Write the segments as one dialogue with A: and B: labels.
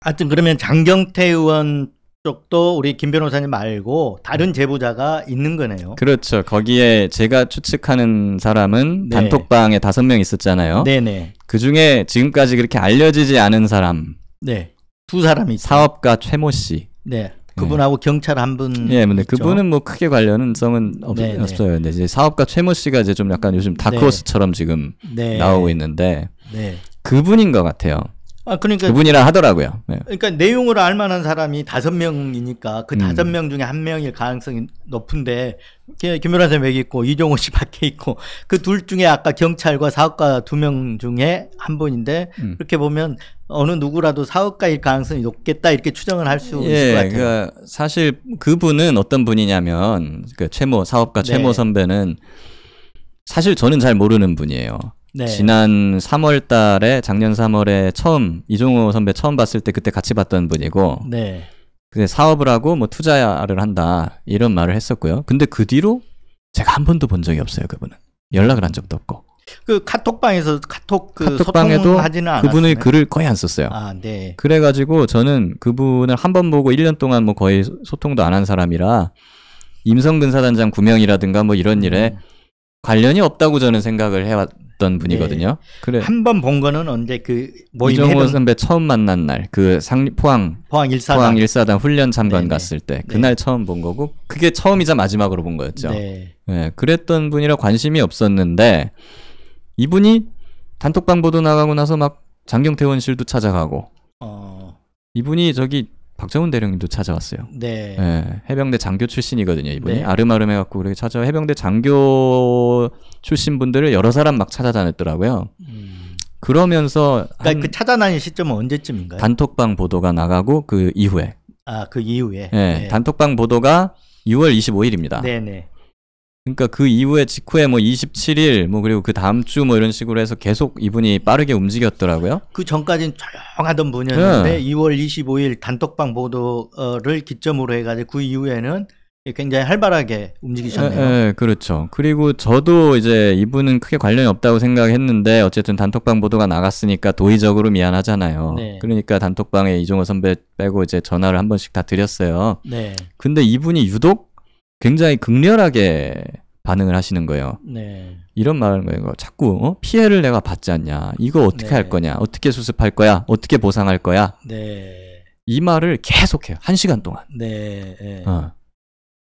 A: 하여튼 그러면 장경태 의원 쪽도 우리 김 변호사님 말고 다른 네. 제보자가 있는 거네요.
B: 그렇죠. 거기에 제가 추측하는 사람은 네. 단톡방에 다섯 명 있었잖아요. 네네. 그 중에 지금까지 그렇게 알려지지 않은 사람. 네. 두 사람이 있어요. 사업가 최모 씨.
A: 네. 네. 그분하고 네. 경찰 한 분. 네, 근데 그분은 뭐
B: 크게 관련성은 없, 네, 없어요. 근데 이제 사업가 최모 씨가 이제 좀 약간 요즘 다크호스처럼 지금 나오고 있는데 그분인 것 같아요. 아, 그러니까 그분이라 하더라고요. 네.
A: 그러니까 내용을 알 만한 사람이 다섯 명이니까 그 음. 다섯 음. 명 중에 한 명일 가능성이 높은데 김연아 선생 여기 있고 이종호 씨 밖에 있고 그 둘 중에 아까 경찰과 사업가 두 명 중에 한 분인데 음. 그렇게 보면 어느 누구라도 사업가일 가능성이 높겠다 이렇게 추정을 할수 예, 있을 것 그러니까 같아요.
B: 그러니까 사실 그분은 어떤 분이냐면 그 최모 사업가 네. 최모 네. 선배는 사실 저는 잘 모르는 분이에요. 네. 지난 3월 달에 작년 3월에 처음 이종호 선배 처음 봤을 때 그때 같이 봤던 분이고 네. 근데 사업을 하고 뭐 투자를 한다 이런 말을 했었고요. 근데 그 뒤로 제가 한 번도 본 적이 없어요 그분은 연락을 한 적도 없고
A: 그 카톡방에서 카톡 그 카톡방에도 그분의 글을 거의 안 썼어요. 아, 네.
B: 그래가지고 저는 그분을 한 번 보고 1년 동안 뭐 거의 소통도 안 한 사람이라 임성근 사단장 구명이라든가 뭐 이런 일에 음. 관련이 없다고 저는 생각을 해왔, 있던 네. 분이거든요. 네.
A: 그래 한번 본 거는 언제 그 모임 이종호
B: 선배 처음 만난 날 그상 포항 포항 일사단 포항 일사단 훈련 참관 네네. 네. 갔을 때 네. 그날 네. 처음 본 거고 그게 처음이자 마지막으로 본 거였죠. 네. 네. 그랬던 분이라 관심이 없었는데 이분이 단톡방 보도 나가고 나서 막 장경태 원실도 찾아가고 어... 이분이 저기 박정훈 대령님도 찾아왔어요. 네. 네. 해병대 장교 출신이거든요, 이분이. 네. 아름아름 해갖고 그렇게 찾아 와 해병대 장교 출신 분들을 여러 사람 막 찾아다녔더라고요. 음. 그러면서 그러니까 그 찾아다닌 시점은 언제쯤인가요? 단톡방 보도가 나가고 그 이후에.
A: 아, 그 이후에. 예, 네.
B: 단톡방 보도가 6월 25일입니다. 네네. 그러니까 그 이후에 직후에 뭐 27일 뭐 그리고 그 다음 주 뭐 이런 식으로 해서 계속 이분이 빠르게 움직였더라고요.
A: 그 전까지는 조용하던 분이었는데 네. 2월 25일 단톡방 보도를 기점으로 해가지고 그 이후에는 굉장히 활발하게 움직이셨네요. 네,
B: 네, 그렇죠. 그리고 저도 이제 이분은 크게 관련이 없다고 생각했는데 어쨌든 단톡방 보도가 나갔으니까 도의적으로 미안하잖아요. 네. 그러니까 단톡방에 이종호 선배 빼고 이제 전화를 한 번씩 다 드렸어요. 네. 근데 이분이 유독 굉장히 극렬하게 반응을 하시는 거예요. 네. 이런 말을 거예요. 자꾸 어? 피해를 내가 받지 않냐. 이거 어떻게 네. 할 거냐. 어떻게 수습할 거야. 어떻게 보상할 거야.
A: 네.
B: 이 말을 계속해요. 한 시간 동안.
A: 네. 네. 어.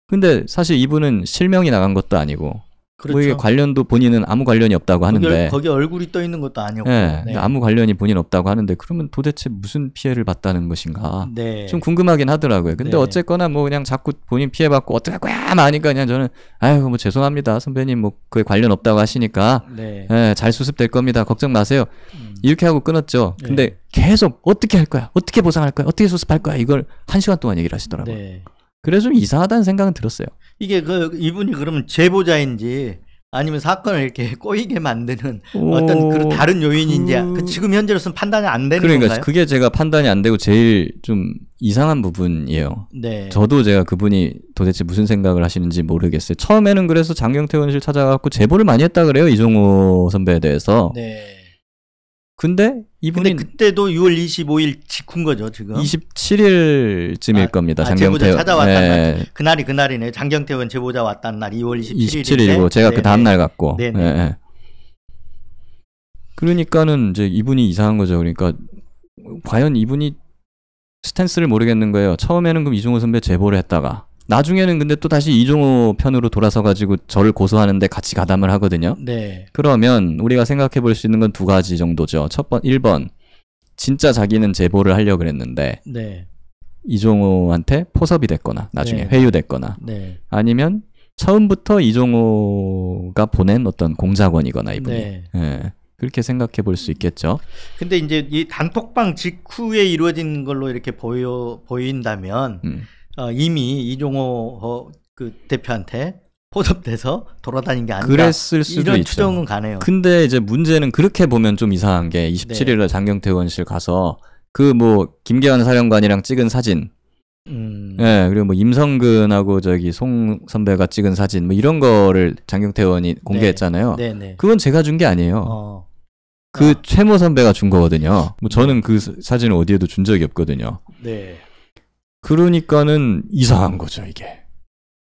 B: 근데 사실 이분은 실명이 나간 것도 아니고 그렇죠. 이게 관련도 본인은 아무 관련이 없다고 하는데 거기, 거기
A: 얼굴이 떠 있는 것도 아니고 네, 네. 아무
B: 관련이 본인 없다고 하는데 그러면 도대체 무슨 피해를 봤다는 것인가 네. 좀 궁금하긴 하더라고요 근데 네. 어쨌거나 뭐 그냥 자꾸 본인 피해받고 어떻게할 거야 하니까 그냥 저는 아유 뭐 죄송합니다 선배님 뭐 그에 관련 없다고 하시니까 네. 네, 잘 수습될 겁니다 걱정 마세요 음. 이렇게 하고 끊었죠 근데 계속 어떻게 할 거야 어떻게 보상할 거야 어떻게 수습할 거야 이걸 한 시간 동안 얘기를 하시더라고요 그래서 좀 이상하다는 생각은 들었어요
A: 이게 그 이분이 그러면 제보자인지 아니면 사건을 이렇게 꼬이게 만드는 오... 어떤 그 다른 요인인지 그, 그... 지금 현재로서는 판단이 안 되는 그러니까 건가요? 그게
B: 제가 판단이 안 되고 제일 좀 이상한 부분이에요. 네. 저도 제가 그분이 도대체 무슨 생각을 하시는지 모르겠어요. 처음에는 그래서 장경태 의원실 찾아갖고 제보를 많이 했다 그래요 이종호 선배에 대해서.
A: 네. 근데 이분이 근데 그때도 6월 25일 직후인 거죠 지금
B: 27일쯤일 아, 겁니다. 아, 장경태 찾아왔단 네.
A: 그날이 그날이네. 장경태 의원 제보자 왔단 날 2월 27일이고 27일 제가 그 다음 날 갔고. 네네.
B: 네. 그러니까는 이제 이분이 이상한 거죠. 그러니까 과연 이분이 스탠스를 모르겠는 거예요. 처음에는 그럼 이종호 선배 제보를 했다가 나중에는 근데 또 다시 이종호 편으로 돌아서 가지고 저를 고소하는데 같이 가담을 하거든요. 네. 그러면 우리가 생각해 볼 수 있는 건 두 가지 정도죠. 첫 번, 1번. 진짜 자기는 제보를 하려고 그랬는데 네. 이종호한테 포섭이 됐거나 나중에 네. 회유됐거나 네. 아니면 처음부터 이종호가 보낸 어떤 공작원이거나 이분이 네. 예. 그렇게 생각해 볼 수 있겠죠.
A: 근데 이제 이 단톡방 직후에 이루어진 걸로 이렇게 보여 보인다면 음. 어, 이미 이종호 어, 그 대표한테 포섭돼서 돌아다닌 게아니가 그랬을 수도 이런 있죠. 추정은 가네요.
B: 근데 이제 문제는 그렇게 보면 좀 이상한 게 27일날 네. 장경태 의원실 가서 그 뭐 김계환 사령관이랑 찍은 사진 음... 네, 그리고 뭐 임성근하고 저기 송 선배가 찍은 사진 뭐 이런 거를 장경태 의원이 공개했잖아요. 네, 네, 네, 그건 제가 준 게 아니에요. 어... 그 아. 최모 선배가 준 거거든요. 뭐 저는 그 사진을 어디에도 준 적이 없거든요. 네. 그러니까는 이상한 거죠, 이게.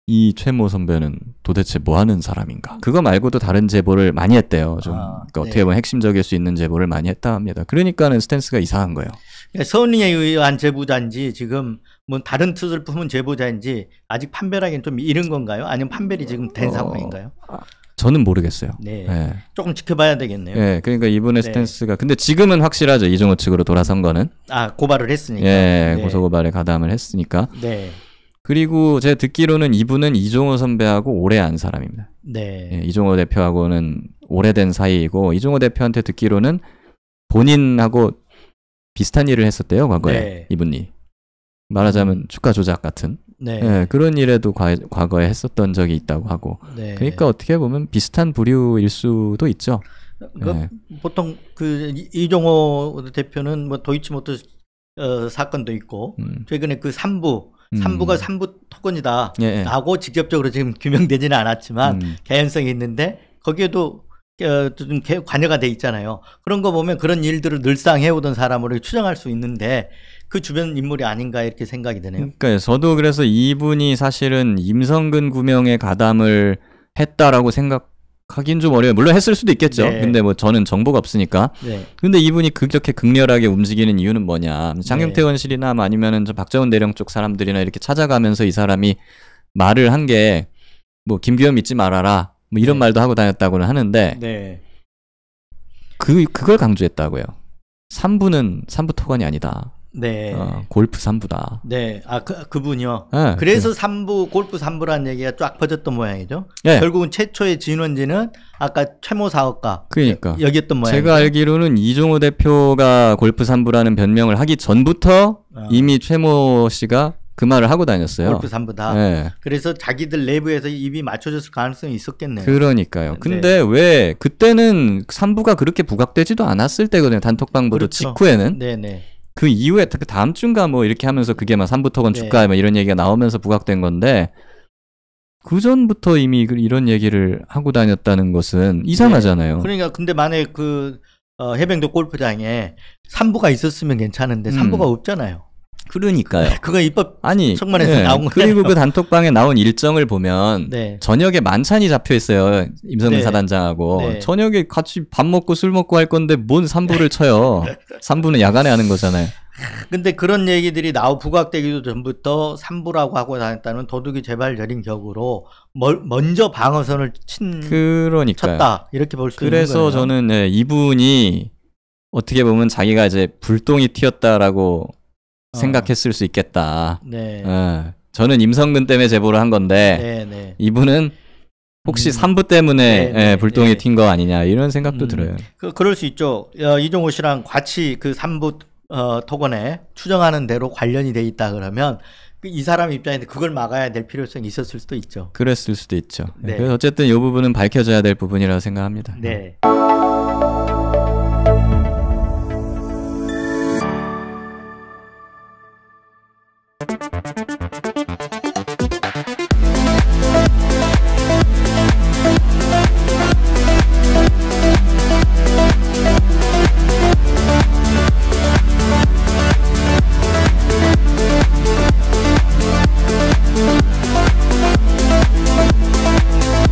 B: 이 최모 선배는 도대체 뭐 하는 사람인가? 그거 말고도 다른 제보를 많이 했대요. 좀 아, 그러니까 네. 어떻게 보면 핵심적일 수 있는 제보를 많이 했다 합니다. 그러니까는 스탠스가 이상한 거예요.
A: 그러니까 의에 의한 제보자인지 지금 뭐 다른 뜻을 품은 제보자인지 아직 판별하기는 좀 이른 건가요? 아니면 판별이 지금 된 어, 상황인가요? 아,
B: 저는 모르겠어요. 네. 네.
A: 조금 지켜봐야 되겠네요. 네.
B: 그러니까 이분의 네. 스탠스가 근데 지금은 확실하죠. 이종호 측으로 돌아선 거는.
A: 아, 고발을 했으니까. 예, 네. 고소
B: 고발에 가담을 했으니까. 네. 그리고 제 듣기로는 이분은 이종호 선배하고 오래 안 사람입니다. 네. 예, 이종호 대표하고는 오래된 사이이고 이종호 대표한테 듣기로는 본인하고 비슷한 일을 했었대요 과거에 네. 이분이 말하자면 주가 음. 조작 같은 네. 네. 그런 일에도 과, 과거에 했었던 적이 있다고 하고 네. 그러니까 어떻게 보면 비슷한 부류일 수도 있죠. 그 네.
A: 보통 그 이종호 대표는 뭐 도이치모터 어, 사건도 있고 음. 최근에 그 삼부 음. 삼부가 삼부 음. 토건이다라고 예, 예. 직접적으로 지금 규명되지는 않았지만 음. 개연성이 있는데 거기에도 어, 좀 관여가 돼 있잖아요. 그런 거 보면 그런 일들을 늘상 해오던 사람으로 추정할 수 있는데 그 주변 인물이 아닌가 이렇게 생각이 드네요.
B: 그러니까 저도 그래서 이분이 사실은 임성근 구명의 가담을 했다라고 생각하긴 좀어려요 물론 했을 수도 있겠죠. 네. 근데 뭐 저는 정보가 없으니까. 네. 근데 이분이 그렇게 극렬하게 움직이는 이유는 뭐냐? 장경태 네. 원실이나 아니면은 저 박정은 대령 쪽 사람들이나 이렇게 찾아가면서 이 사람이 말을 한 게 뭐 김규현 믿지 말아라. 뭐 이런 네. 말도 하고 다녔다고는 하는데 네. 그 그걸 강조했다고요. 3부는 3부 토건이 아니다. 네. 어, 골프 3부다.
A: 네. 아, 그, 그분이요? 네, 그래서 그... 3부, 골프 3부라는 얘기가 쫙 퍼졌던 모양이죠? 네. 결국은 최초의 진원지는 아까 최모 사업가. 그니까. 여기였던 모양이 제가
B: 알기로는 이종호 대표가 골프 3부라는 변명을 하기 전부터 어. 이미 최모 씨가 그 말을 하고 다녔어요. 골프 3부다. 네. 예.
A: 그래서 자기들 내부에서 입이 맞춰졌을 가능성이 있었겠네요.
B: 그러니까요. 네. 근데 네. 왜 그때는 3부가 그렇게 부각되지도 않았을 때거든요. 단톡방보다 그렇죠. 직후에는. 네네. 네. 그 이후에 그 다음 주인가 뭐 이렇게 하면서 그게 막 삼부토건 네. 주가 네. 막 이런 얘기가 나오면서 부각된 건데 그 전부터 이미 이런 얘기를 하고 다녔다는 것은 네. 이상하잖아요. 네.
A: 그러니까 근데 만약 에그 어, 해병대 골프장에 삼부가 있었으면 괜찮은데 삼부가 음. 없잖아요.
B: 그러니까요. 그거 입법 아니 청문회 네. 나온 거 그리고 그 단톡방에 나온 일정을 보면 네. 저녁에 만찬이 잡혀 있어요. 임성근 네. 사단장하고 네. 저녁에 같이 밥 먹고 술 먹고 할 건데 뭔 3부를 쳐요. 3부는 야간에 하는 거잖아요.
A: 근데 그런 얘기들이 나오 부각되기도 전부터 3부라고 하고 다녔다는 도둑이 제발 저린 격으로 멀, 먼저 방어선을 친 그러니까요. 쳤다 이렇게 볼 수 있는 거예요. 그래서 저는
B: 네, 이분이 어떻게 보면 자기가 이제 불똥이 튀었다라고 어. 생각했을 수 있겠다. 네. 어. 저는 임성근 때문에 제보를 한 건데 네네. 네. 이분은 혹시 음. 산부 때문에 네, 네, 예, 불똥이 네. 튄거 아니냐 이런 생각도 음. 들어요.
A: 그, 그럴 수 있죠. 어, 이종호 씨랑 같이 그 산부 어, 토건에 추정하는 대로 관련이 돼 있다 그러면 그 이 사람 입장에서 그걸 막아야 될 필요성이 있었을 수도 있죠.
B: 그랬을 수도 있죠. 네. 그래서 어쨌든 이 부분은 밝혀져야 될 부분이라고 생각합니다.
A: 네.